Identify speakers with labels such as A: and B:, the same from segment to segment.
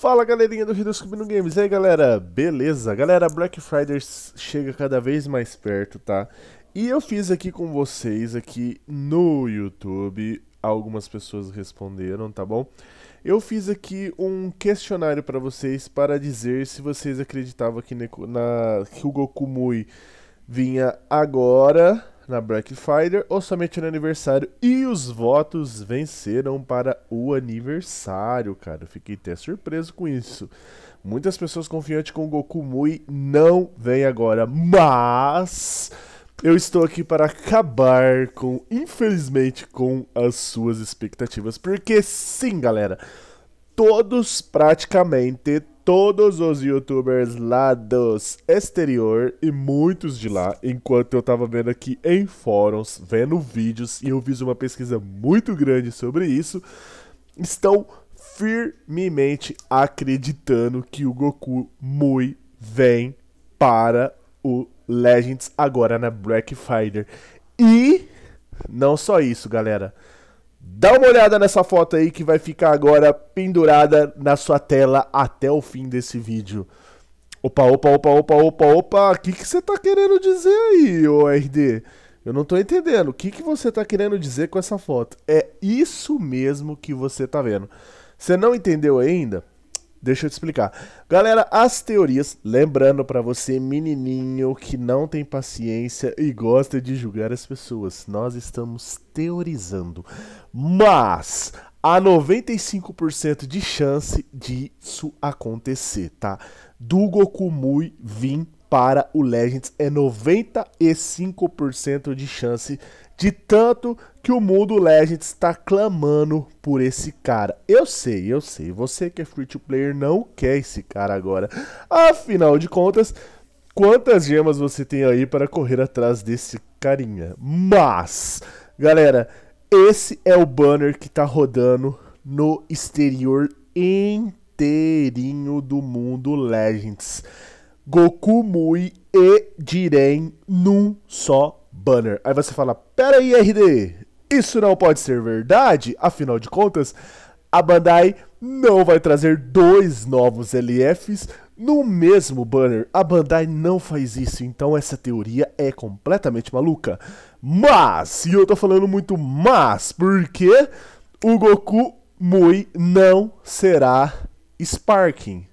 A: Fala galerinha do Rio Scooby Games, e aí galera, beleza? Galera, Black Friday chega cada vez mais perto, tá? E eu fiz aqui com vocês, aqui no YouTube, algumas pessoas responderam, tá bom? Eu fiz aqui um questionário para vocês para dizer se vocês acreditavam que, na, que o Goku Mui vinha agora na Black Friday ou somente no aniversário. E os votos venceram para o aniversário, cara. Eu fiquei até surpreso com isso. Muitas pessoas confiantes com o Goku Mui não vem agora, mas eu estou aqui para acabar com, infelizmente, com as suas expectativas. Porque sim, galera, todos praticamente todos os youtubers lá dos exterior e muitos de lá, enquanto eu tava vendo aqui em fóruns, vendo vídeos, e eu fiz uma pesquisa muito grande sobre isso, estão firmemente acreditando que o Goku Mui vem para o Legends agora na Black Fighter E não só isso, galera. Dá uma olhada nessa foto aí que vai ficar agora pendurada na sua tela até o fim desse vídeo. Opa, opa, opa, opa, opa, opa, o que, que você tá querendo dizer aí, ô RD? Eu não tô entendendo, o que, que você tá querendo dizer com essa foto? É isso mesmo que você tá vendo. Você não entendeu ainda? Deixa eu te explicar. Galera, as teorias, lembrando para você, menininho que não tem paciência e gosta de julgar as pessoas, nós estamos teorizando. Mas há 95% de chance disso acontecer, tá? Do Goku Mui vir para o Legends é 95% de chance de tanto que o mundo Legends está clamando por esse cara. Eu sei, eu sei, você que é free to player não quer esse cara agora. Afinal de contas, quantas gemas você tem aí para correr atrás desse carinha? Mas, galera, esse é o banner que está rodando no exterior inteirinho do mundo Legends. Goku Mui e Jiren num só banner. Aí você fala: Pera aí, RD, isso não pode ser verdade? Afinal de contas, a Bandai não vai trazer dois novos LFs no mesmo banner. A Bandai não faz isso, então essa teoria é completamente maluca. Mas, e eu tô falando muito mas, porque o Goku Mui não será Sparking.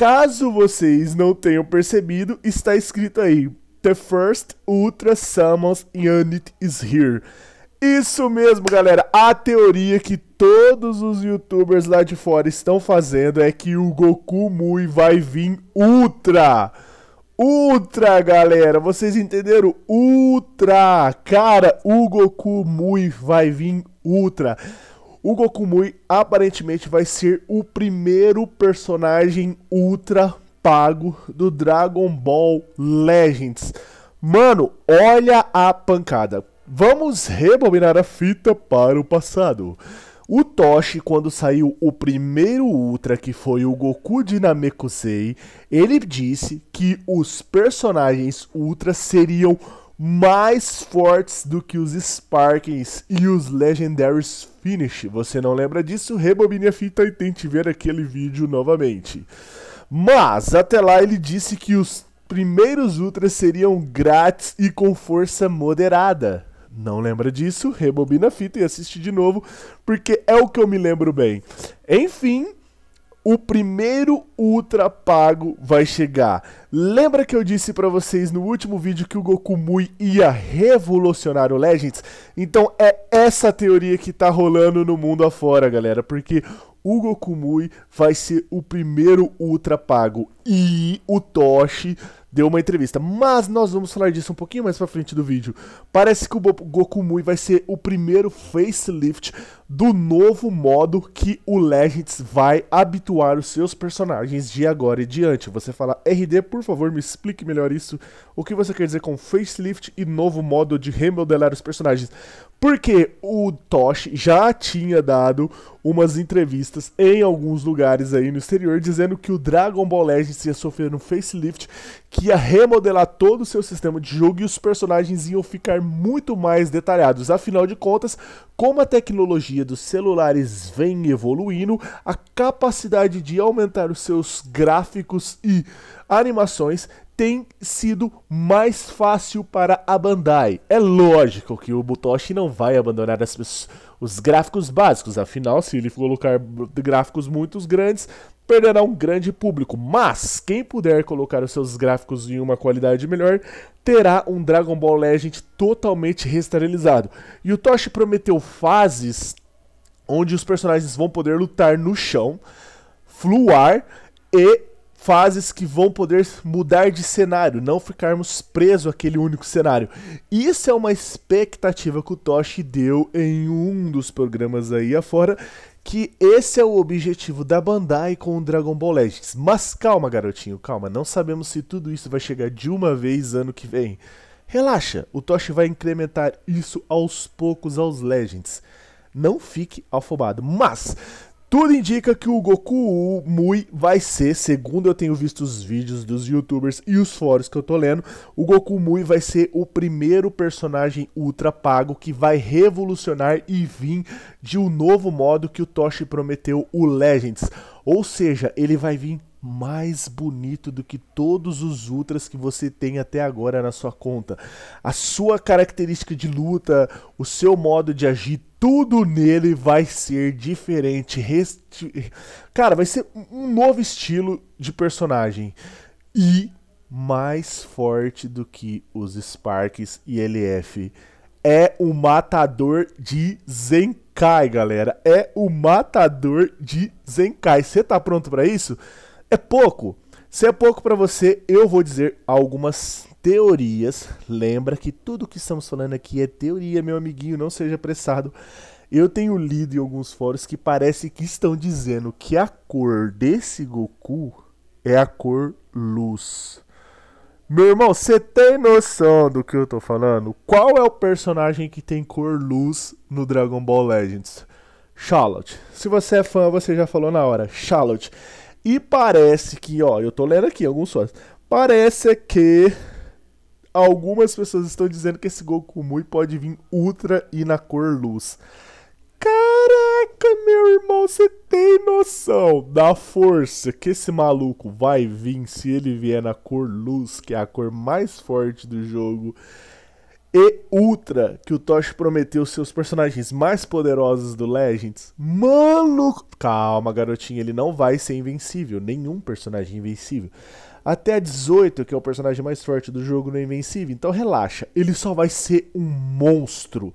A: Caso vocês não tenham percebido, está escrito aí: The first Ultra Summons Unit is here. Isso mesmo, galera. A teoria que todos os youtubers lá de fora estão fazendo é que o Goku Mui vai vir Ultra. Ultra, galera. Vocês entenderam? Ultra. Cara, o Goku Mui vai vir Ultra. O Mui aparentemente vai ser o primeiro personagem ultra pago do Dragon Ball Legends. Mano, olha a pancada. Vamos rebobinar a fita para o passado. O Toshi, quando saiu o primeiro Ultra, que foi o Goku de Namekusei, ele disse que os personagens Ultra seriam mais fortes do que os Sparkings e os Legendaries Finish. Você não lembra disso? Rebobine a fita e tente ver aquele vídeo novamente. Mas, até lá, ele disse que os primeiros Ultras seriam grátis e com força moderada. Não lembra disso? Rebobina a fita e assiste de novo, porque é o que eu me lembro bem. Enfim, o primeiro ultra pago vai chegar. Lembra que eu disse para vocês no último vídeo que o Goku Mui ia revolucionar o Legends? Então é essa teoria que tá rolando no mundo afora, galera, porque o Goku Mui vai ser o primeiro ultra pago e o Toshi deu uma entrevista. Mas nós vamos falar disso um pouquinho mais pra frente do vídeo. Parece que o Goku Mui vai ser o primeiro facelift do novo modo que o Legends vai habituar os seus personagens de agora e diante. Você fala, RD, por favor, me explique melhor isso. O que você quer dizer com facelift e novo modo de remodelar os personagens? Porque o Toshi já tinha dado umas entrevistas em alguns lugares aí no exterior dizendo que o Dragon Ball Legends Legends ia sofrer um facelift que ia remodelar todo o seu sistema de jogo e os personagens iam ficar muito mais detalhados. Afinal de contas, como a tecnologia dos celulares vem evoluindo, a capacidade de aumentar os seus gráficos e animações tem sido mais fácil para a Bandai. É lógico que o Butoshi não vai abandonar as, os gráficos básicos, afinal, se ele colocar gráficos muito grandes, perderá um grande público. Mas quem puder colocar os seus gráficos em uma qualidade melhor, terá um Dragon Ball Legend totalmente restarilizado. E o Toshi prometeu fases onde os personagens vão poder lutar no chão, fluar e fases que vão poder mudar de cenário, não ficarmos presos àquele único cenário. Isso é uma expectativa que o Toshi deu em um dos programas aí afora, que esse é o objetivo da Bandai com o Dragon Ball Legends. Mas calma, garotinho, calma, não sabemos se tudo isso vai chegar de uma vez ano que vem. Relaxa, o Toshi vai incrementar isso aos poucos aos Legends. Não fique afobado, mas tudo indica que o Goku Mui vai ser, segundo eu tenho visto os vídeos dos youtubers e os fóruns que eu tô lendo, o Goku Mui vai ser o primeiro personagem ultra pago que vai revolucionar e vir de um novo modo que o Toshi prometeu, o Legends. Ou seja, ele vai vir mais bonito do que todos os ultras que você tem até agora na sua conta. A sua característica de luta, o seu modo de agir, tudo nele vai ser diferente. Resti... Cara, vai ser um novo estilo de personagem. E mais forte do que os Sparks e LF. É o matador de Zenkai, galera. É o matador de Zenkai. Você tá pronto para isso? É pouco. Se é pouco para você, eu vou dizer algumas teorias. Lembra que tudo que estamos falando aqui é teoria, meu amiguinho, não seja apressado. Eu tenho lido em alguns fóruns que parece que estão dizendo que a cor desse Goku é a cor luz. Meu irmão, você tem noção do que eu tô falando? Qual é o personagem que tem cor luz no Dragon Ball Legends? Charlotte. Se você é fã, você já falou na hora. Charlotte. E parece que, ó, eu tô lendo aqui alguns fóruns. Parece que algumas pessoas estão dizendo que esse Goku Mui pode vir ultra e na cor luz. Caraca, meu irmão, você tem noção da força que esse maluco vai vir se ele vier na cor luz, que é a cor mais forte do jogo, e ultra que o Tosh prometeu seus personagens mais poderosos do Legends? Maluco! calma, garotinha, ele não vai ser invencível, nenhum personagem é invencível até a 18, que é o personagem mais forte do jogo no Invencível. Então relaxa, ele só vai ser um monstro.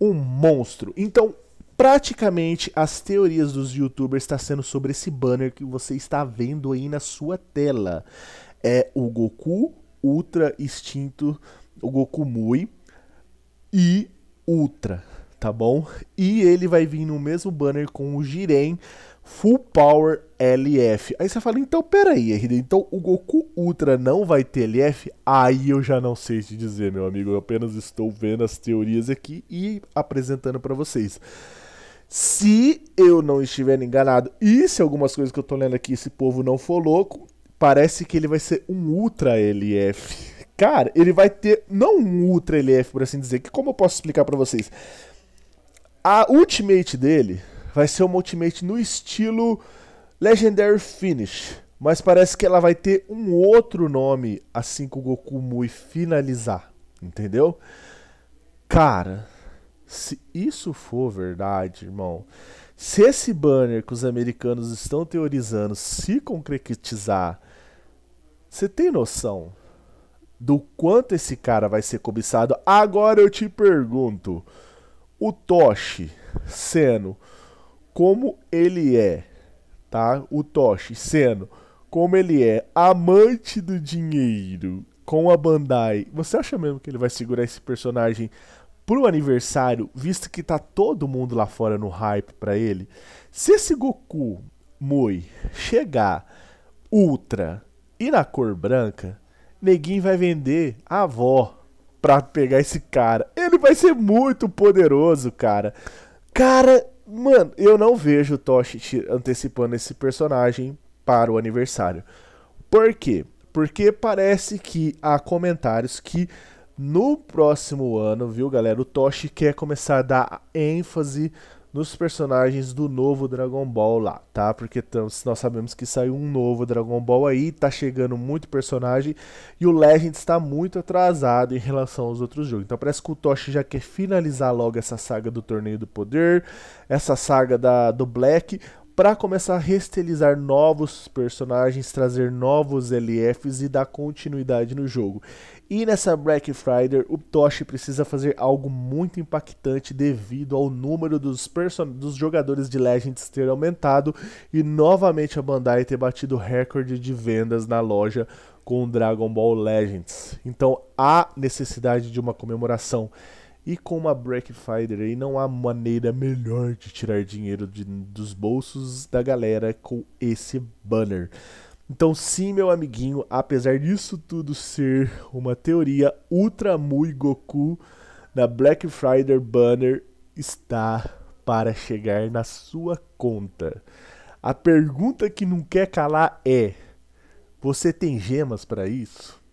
A: Um monstro. Então, praticamente as teorias dos youtubers está sendo sobre esse banner que você está vendo aí na sua tela. É o Goku Ultra Extinto o Goku Mui e Ultra, tá bom? E ele vai vir no mesmo banner com o Jiren Full Power LF. Aí você fala, então peraí, RD, então o Goku Ultra não vai ter LF? Aí eu já não sei te dizer, meu amigo. Eu apenas estou vendo as teorias aqui e apresentando para vocês. Se eu não estiver enganado, e se algumas coisas que eu tô lendo aqui esse povo não for louco, parece que ele vai ser um Ultra LF. Cara, ele vai ter não um Ultra LF, por assim dizer, que como eu posso explicar para vocês? A Ultimate dele, vai ser uma Ultimate no estilo Legendary Finish. Mas parece que ela vai ter um outro nome assim que o Goku Mui finalizar. Entendeu? Cara, se isso for verdade, irmão, se esse banner que os americanos estão teorizando se concretizar, você tem noção do quanto esse cara vai ser cobiçado? Agora eu te pergunto: o Toshi sendo como ele é, tá? O Toshi sendo como ele é amante do dinheiro com a Bandai. Você acha mesmo que ele vai segurar esse personagem pro aniversário, visto que tá todo mundo lá fora no hype pra ele? Se esse Goku Mui chegar ultra e na cor branca, neguinho vai vender a avó pra pegar esse cara. Ele vai ser muito poderoso, cara. Cara, Mano, eu não vejo o Toshi antecipando esse personagem para o aniversário. Por quê? Porque parece que há comentários que no próximo ano, viu, galera, o Toshi quer começar a dar ênfase nos personagens do novo Dragon Ball lá, tá? Porque nós sabemos que saiu um novo Dragon Ball aí, tá chegando muito personagem e o Legend está muito atrasado em relação aos outros jogos. Então parece que o Toshi já quer finalizar logo essa saga do Torneio do Poder, essa saga da, do Black, para começar a restilizar novos personagens, trazer novos LFs e dar continuidade no jogo. E nessa Black Friday, o Toshi precisa fazer algo muito impactante devido ao número dos, dos jogadores de Legends ter aumentado e novamente a Bandai ter batido recorde de vendas na loja com Dragon Ball Legends. Então há necessidade de uma comemoração. E com uma Black Friday aí não há maneira melhor de tirar dinheiro de, dos bolsos da galera com esse banner. Então, sim, meu amiguinho, apesar disso tudo ser uma teoria, Ultra Mui Goku na Black Friday Banner está para chegar na sua conta. A pergunta que não quer calar é: você tem gemas para isso?